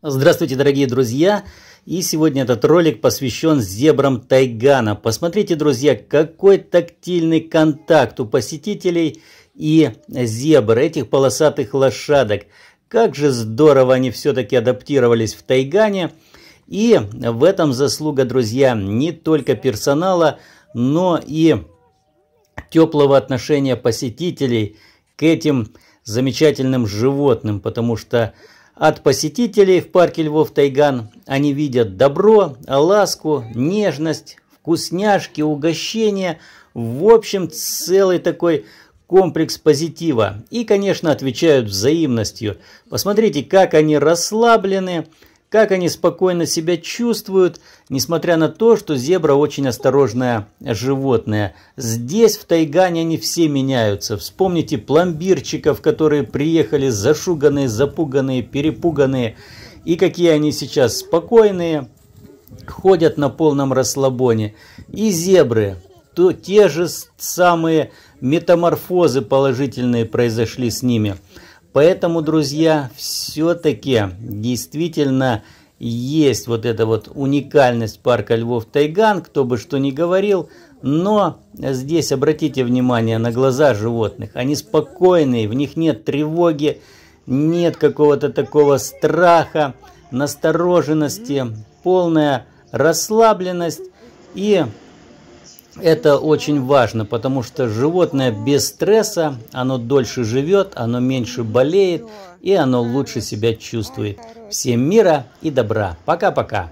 Здравствуйте, дорогие друзья! И сегодня этот ролик посвящен зебрам Тайгана. Посмотрите, друзья, какой тактильный контакт у посетителей и зебр, этих полосатых лошадок. Как же здорово они все-таки адаптировались в Тайгане. И в этом заслуга, друзья, не только персонала, но и теплого отношения посетителей к этим замечательным животным, потому что от посетителей в парке Львов-Тайган они видят добро, ласку, нежность, вкусняшки, угощения. В общем, целый такой комплекс позитива. И, конечно, отвечают взаимностью. Посмотрите, как они расслаблены, как они спокойно себя чувствуют, несмотря на то, что зебра очень осторожное животное. Здесь, в Тайгане, они все меняются. Вспомните пломбирчиков, которые приехали зашуганные, запуганные, перепуганные. И какие они сейчас спокойные, ходят на полном расслабоне. И зебры, то те же самые метаморфозы положительные произошли с ними – Поэтому, друзья, все-таки действительно есть вот эта вот уникальность парка Львов-Тайган, кто бы что ни говорил, но здесь обратите внимание на глаза животных. Они спокойные, в них нет тревоги, нет какого-то такого страха, настороженности, полная расслабленность и это очень важно, потому что животное без стресса, оно дольше живет, оно меньше болеет и оно лучше себя чувствует. Всем мира и добра. Пока-пока.